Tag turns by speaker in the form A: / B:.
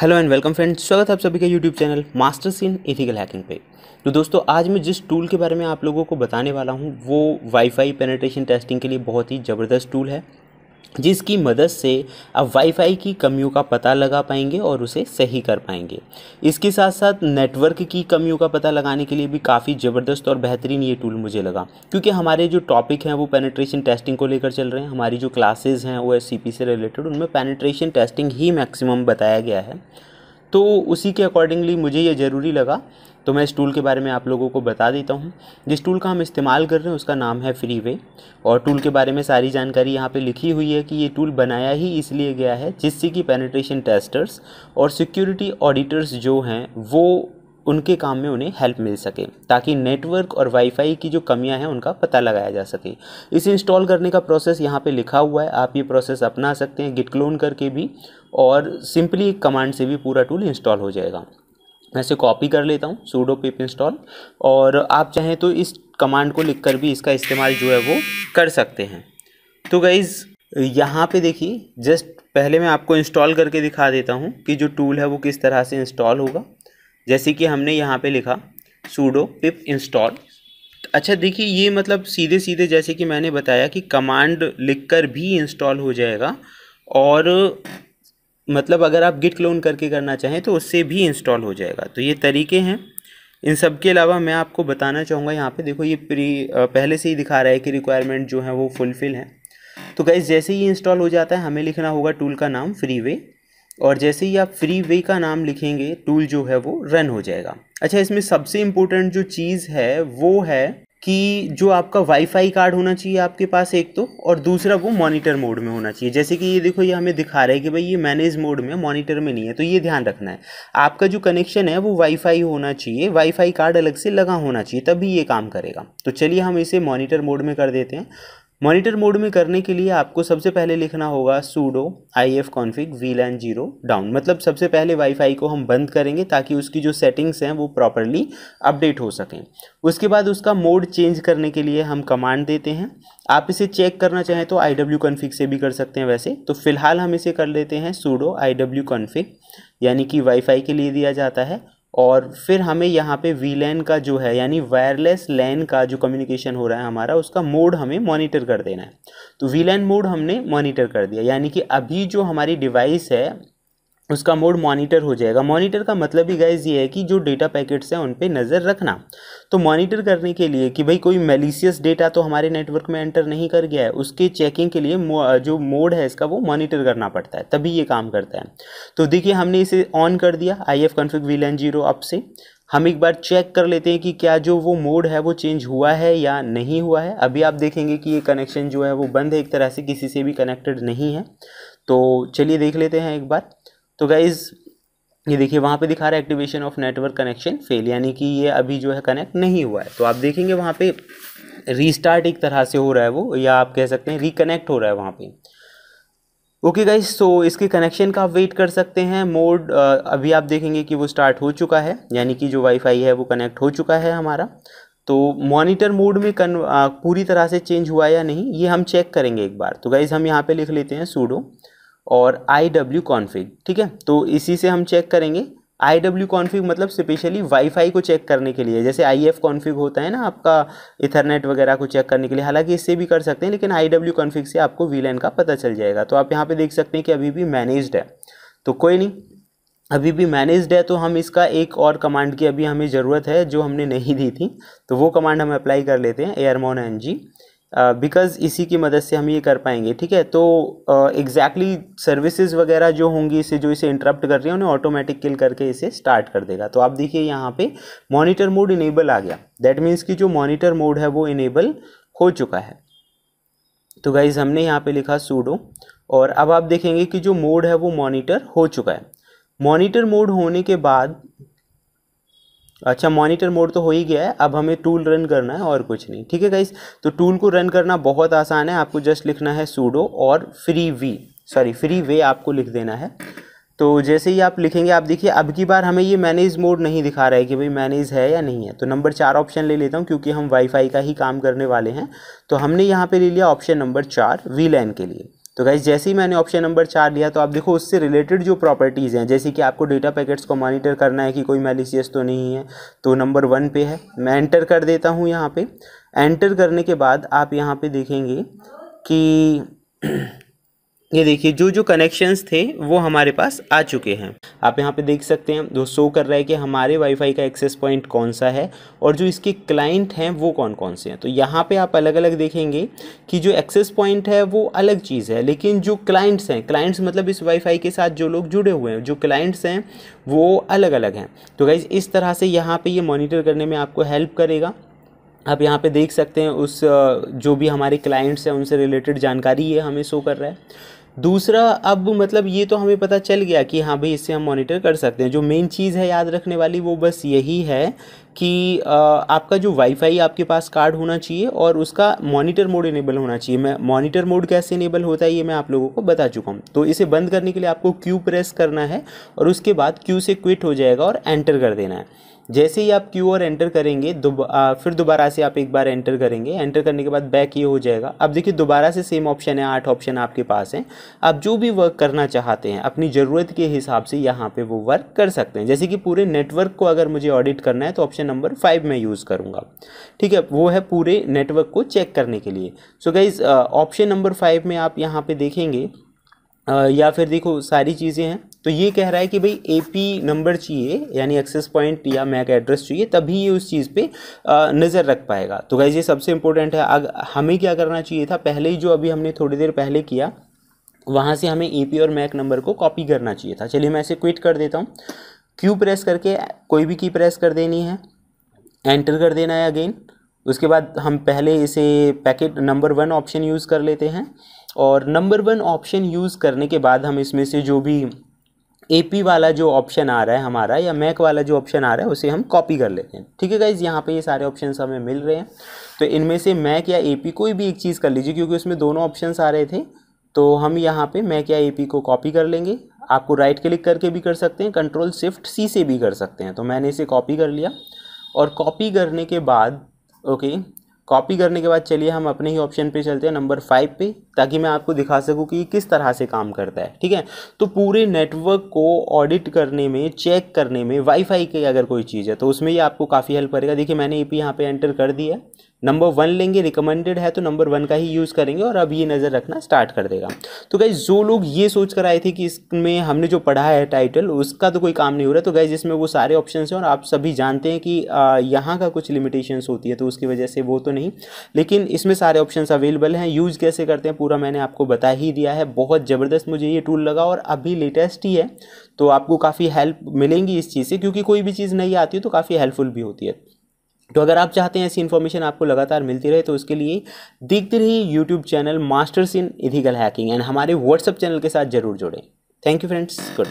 A: Hello and welcome friends स्वागत है आप सभी का YouTube channel Masters in Ethical Hacking पे तो दोस्तों आज मैं जिस टूल के बारे में आप लोगों को बताने वाला हूँ वो वाईफाई पेनेट्रेशन टेस्टिंग के लिए बहुत ही ज़बरदस्त टूल है जिसकी मदद से आप वाईफाई की कमियों का पता लगा पाएंगे और उसे सही कर पाएंगे इसके साथ साथ नेटवर्क की कमियों का पता लगाने के लिए भी काफ़ी ज़बरदस्त और बेहतरीन ये टूल मुझे लगा क्योंकि हमारे जो टॉपिक हैं वो पेनिट्रेशन टेस्टिंग को लेकर चल रहे हैं हमारी जो क्लासेज हैं वो एस से रिलेटेड उनमें पेनिट्रेशन टेस्टिंग ही मैक्सिमम बताया गया है तो उसी के अकॉर्डिंगली मुझे ये ज़रूरी लगा तो मैं इस टूल के बारे में आप लोगों को बता देता हूँ जिस टूल का हम इस्तेमाल कर रहे हैं उसका नाम है फ्री वे और टूल के बारे में सारी जानकारी यहाँ पे लिखी हुई है कि ये टूल बनाया ही इसलिए गया है जिससे कि पेनिट्रेशन टेस्टर्स और सिक्योरिटी ऑडिटर्स जो हैं वो उनके काम में उन्हें हेल्प मिल सके ताकि नेटवर्क और वाईफाई की जो कमियां हैं उनका पता लगाया जा सके इसे इंस्टॉल करने का प्रोसेस यहाँ पे लिखा हुआ है आप ये प्रोसेस अपना सकते हैं गिट क्लोन करके भी और सिंपली एक कमांड से भी पूरा टूल इंस्टॉल हो जाएगा मैं इसे कॉपी कर लेता हूँ सूडो पिप इंस्टॉल और आप चाहें तो इस कमांड को लिखकर भी इसका इस्तेमाल जो है वो कर सकते हैं तो गाइज़ यहाँ पे देखिए जस्ट पहले मैं आपको इंस्टॉल करके दिखा देता हूँ कि जो टूल है वो किस तरह से इंस्टॉल होगा जैसे कि हमने यहाँ पे लिखा सूडो पिप इंस्टॉल अच्छा देखिए ये मतलब सीधे सीधे जैसे कि मैंने बताया कि कमांड लिख भी इंस्टॉल हो जाएगा और मतलब अगर आप गिट क्लोन करके करना चाहें तो उससे भी इंस्टॉल हो जाएगा तो ये तरीके हैं इन सब के अलावा मैं आपको बताना चाहूँगा यहाँ पे देखो ये प्री पहले से ही दिखा रहा है कि रिक्वायरमेंट जो है वो फुलफ़िल है तो गैस जैसे ही इंस्टॉल हो जाता है हमें लिखना होगा टूल का नाम फ्री वे और जैसे ही आप फ्री वे का नाम लिखेंगे टूल जो है वो रन हो जाएगा अच्छा इसमें सबसे इम्पोर्टेंट जो चीज़ है वो है कि जो आपका वाईफाई कार्ड होना चाहिए आपके पास एक तो और दूसरा वो मॉनिटर मोड में होना चाहिए जैसे कि ये देखो ये हमें दिखा रहा है कि भाई ये मैनेज मोड में मॉनिटर में नहीं है तो ये ध्यान रखना है आपका जो कनेक्शन है वो वाईफाई होना चाहिए वाईफाई कार्ड अलग से लगा होना चाहिए तभी ये काम करेगा तो चलिए हम इसे मॉनिटर मोड में कर देते हैं मॉनिटर मोड में करने के लिए आपको सबसे पहले लिखना होगा sudo I F config V LAN zero down मतलब सबसे पहले वाईफाई को हम बंद करेंगे ताकि उसकी जो सेटिंग्स हैं वो प्रॉपरली अपडेट हो सकें उसके बाद उसका मोड चेंज करने के लिए हम कमांड देते हैं आप इसे चेक करना चाहें तो आई डब्ल्यू कॉन्फिक से भी कर सकते हैं वैसे तो फिलहाल हम इसे कर लेते हैं सूडो आई डब्ल्यू कॉन्फिक यानी कि वाईफाई के लिए दिया जाता है और फिर हमें यहाँ पे वी लैन का जो है यानी वायरलेस लैन का जो कम्युनिकेशन हो रहा है हमारा उसका मोड हमें मॉनिटर कर देना है तो वी लैन मोड हमने मॉनिटर कर दिया यानी कि अभी जो हमारी डिवाइस है उसका मोड मॉनिटर हो जाएगा मॉनिटर का मतलब ही गाइज ये है कि जो डेटा पैकेट्स हैं उन पे नज़र रखना तो मॉनिटर करने के लिए कि भाई कोई मेलिशियस डेटा तो हमारे नेटवर्क में एंटर नहीं कर गया है उसके चेकिंग के लिए जो मोड है इसका वो मॉनिटर करना पड़ता है तभी ये काम करता है तो देखिए हमने इसे ऑन कर दिया I F config V N zero up से हम एक बार चेक कर लेते हैं कि क्या जो वो मोड है वो चेंज हुआ है या नहीं हुआ है अभी आप देखेंगे कि ये कनेक्शन जो है वो बंद है एक तरह से किसी से भी कनेक्टेड नहीं है तो चलिए देख लेते हैं एक बार तो गाइज़ ये देखिए वहाँ पे दिखा रहा है activation of network connection fail यानी कि ये अभी जो है कनेक्ट नहीं हुआ है तो आप देखेंगे वहाँ पे रीस्टार्ट एक तरह से हो रहा है वो या आप कह सकते हैं रिकनेक्ट हो रहा है वहाँ पे ओके गाइज सो इसके कनेक्शन का आप वेट कर सकते हैं मोड अभी आप देखेंगे कि वो स्टार्ट हो चुका है यानी कि जो वाईफाई है वो कनेक्ट हो चुका है हमारा तो मॉनिटर मोड में कन आ, पूरी तरह से चेंज हुआ या नहीं ये हम चेक करेंगे एक बार तो गाइज़ हम यहाँ पे लिख लेते हैं सूडो और आई डब्ल्यू कॉन्फ़िग ठीक है तो इसी से हम चेक करेंगे आई डब्ल्यू कॉन्फ़िग मतलब स्पेशली वाईफाई को चेक करने के लिए जैसे आई एफ कॉन्फ़िग होता है ना आपका इथरनेट वगैरह को चेक करने के लिए हालांकि इससे भी कर सकते हैं लेकिन आई डब्ल्यू कॉन्फ़िग से आपको वीलैन का पता चल जाएगा तो आप यहाँ पे देख सकते हैं कि अभी भी मैनेज्ड है तो कोई नहीं अभी भी मैनेज्ड है तो हम इसका एक और कमांड की अभी हमें ज़रूरत है जो हमने नहीं दी थी तो वो कमांड हम अप्लाई कर लेते हैं airmon N G because uh, इसी की मदद से हम ये कर पाएंगे ठीक है तो एग्जैक्टली uh, सर्विसेज exactly वगैरह जो होंगी इसे जो इसे इंटरप्ट कर रही है उन्हें ऑटोमेटिक किल करके इसे स्टार्ट कर देगा तो आप देखिए यहाँ पे मॉनिटर मोड इनेबल आ गया दैट मीन्स कि जो मॉनिटर मोड है वो इनेबल हो चुका है तो गाइज हमने यहाँ पे लिखा सूडो और अब आप देखेंगे कि जो मोड है वो मॉनिटर हो चुका है मॉनिटर मोड होने के बाद अच्छा मॉनिटर मोड तो हो ही गया है अब हमें टूल रन करना है और कुछ नहीं ठीक है गाइस तो टूल को रन करना बहुत आसान है आपको जस्ट लिखना है सूडो और free V sorry free way आपको लिख देना है तो जैसे ही आप लिखेंगे आप देखिए अब की बार हमें ये मैनेज मोड नहीं दिखा रहा है कि भाई मैनेज है या नहीं है तो नंबर चार ऑप्शन ले लेता हूँ क्योंकि हम वाईफाई का ही काम करने वाले हैं तो हमने यहाँ पे ले लिया ऑप्शन नंबर चार वी के लिए तो गाइज जैसे ही मैंने ऑप्शन नंबर चार लिया तो आप देखो उससे रिलेटेड जो प्रॉपर्टीज़ हैं जैसे कि आपको डेटा पैकेट्स को मॉनिटर करना है कि कोई मेलिशियस तो नहीं है तो नंबर वन पे है मैं एंटर कर देता हूँ यहाँ पे एंटर करने के बाद आप यहाँ पे देखेंगे कि ये देखिए जो जो कनेक्शंस थे वो हमारे पास आ चुके हैं आप यहाँ पे देख सकते हैं जो शो कर रहा है कि हमारे वाईफाई का एक्सेस पॉइंट कौन सा है और जो इसके क्लाइंट हैं वो कौन कौन से हैं तो यहाँ पे आप अलग अलग देखेंगे कि जो एक्सेस पॉइंट है वो अलग चीज़ है लेकिन जो क्लाइंट्स हैं क्लाइंट्स मतलब इस वाईफाई के साथ जो लोग जुड़े हुए हैं जो क्लाइंट्स हैं वो अलग अलग हैं तो गाइज़ इस तरह से यहाँ पर ये मोनिटर करने में आपको हेल्प करेगा आप यहाँ पे देख सकते हैं उस जो भी हमारे क्लाइंट्स हैं उनसे रिलेटेड जानकारी ये हमें शो कर रहा है हाँ। दूसरा अब मतलब ये तो हमें पता चल गया कि हाँ भाई इससे हम मॉनिटर कर सकते हैं जो मेन चीज़ है याद रखने वाली वो बस यही है कि आपका जो वाईफाई आपके पास कार्ड होना चाहिए और उसका मॉनिटर मोड इनेबल होना चाहिए मैं मॉनिटर मोड कैसे इनेबल होता है ये मैं आप लोगों को बता चुका हूँ तो इसे बंद करने के लिए आपको क्यू प्रेस करना है और उसके बाद क्यू से क्विट हो जाएगा और एंटर कर देना है जैसे ही आप क्यू आर एंटर करेंगे दुब, आ, फिर दोबारा से आप एक बार एंटर करेंगे एंटर करने के बाद बैक ये हो जाएगा अब देखिए दोबारा से सेम ऑप्शन है आठ ऑप्शन आपके पास हैं आप जो भी वर्क करना चाहते हैं अपनी ज़रूरत के हिसाब से यहाँ पे वो वर्क कर सकते हैं जैसे कि पूरे नेटवर्क को अगर मुझे ऑडिट करना है तो ऑप्शन नंबर फाइव में यूज़ करूँगा ठीक है वो है पूरे नेटवर्क को चेक करने के लिए so guys option number five में आप यहाँ पर देखेंगे या फिर देखो सारी चीज़ें हैं तो ये कह रहा है कि भाई एपी नंबर चाहिए यानी एक्सेस पॉइंट या मैक एड्रेस चाहिए तभी ये उस चीज़ पे नज़र रख पाएगा तो गाइज ये सबसे इंपॉर्टेंट है अग हमें क्या करना चाहिए था पहले ही जो अभी हमने थोड़ी देर पहले किया वहाँ से हमें ए और मैक नंबर को कॉपी करना चाहिए था चलिए मैं इसे क्विट कर देता हूँ क्यू प्रेस करके कोई भी की प्रेस कर देनी है एंटर कर देना है अगेन उसके बाद हम पहले इसे packet number one option use कर लेते हैं और नंबर वन ऑप्शन यूज़ करने के बाद हम इसमें से जो भी ए वाला जो ऑप्शन आ रहा है हमारा या मैक वाला जो ऑप्शन आ रहा है उसे हम कॉपी कर लेते हैं ठीक है गाइज यहाँ पे ये सारे ऑप्शन हमें मिल रहे हैं तो इनमें से मैक या ए कोई भी एक चीज़ कर लीजिए क्योंकि उसमें दोनों ऑप्शन आ रहे थे तो हम यहाँ पे मैक या ए को कॉपी कर लेंगे आपको राइट क्लिक करके भी कर सकते हैं कंट्रोल शिफ्ट सी से भी कर सकते हैं तो मैंने इसे कॉपी कर लिया और कॉपी करने के बाद ओके कॉपी करने के बाद चलिए हम अपने ही ऑप्शन पे चलते हैं नंबर फाइव पे ताकि मैं आपको दिखा सकूं कि ये किस तरह से काम करता है ठीक है तो पूरे नेटवर्क को ऑडिट करने में चेक करने में वाईफाई की अगर कोई चीज़ है तो उसमें ये आपको काफ़ी हेल्प करेगा देखिए मैंने ए पी यहाँ पर एंटर कर दिया नंबर वन लेंगे रिकमेंडेड है तो नंबर वन का ही यूज़ करेंगे और अब ये नज़र रखना स्टार्ट कर देगा तो गाइज जो लोग ये सोच कर आए थे कि इसमें हमने जो पढ़ा है टाइटल उसका तो कोई काम नहीं हो रहा तो गाइज इसमें वो सारे ऑप्शन हैं और आप सभी जानते हैं कि यहाँ का कुछ लिमिटेशंस होती है तो उसकी वजह से वो तो नहीं लेकिन इसमें सारे ऑप्शन अवेलेबल हैं यूज़ कैसे करते हैं पूरा मैंने आपको बता ही दिया है बहुत ज़बरदस्त मुझे ये टूल लगा और अभी लेटेस्ट ही है तो आपको काफ़ी हेल्प मिलेंगी इस चीज़ से क्योंकि कोई भी चीज़ नहीं आती है तो काफ़ी हेल्पफुल भी होती है तो अगर आप चाहते हैं ऐसी इन्फॉर्मेशन आपको लगातार मिलती रहे तो उसके लिए देखते रहिए YouTube channel Masters in Ethical Hacking and हमारे व्हाट्सअप चैनल के साथ जरूर जुड़ें थैंक यू फ्रेंड्स गुड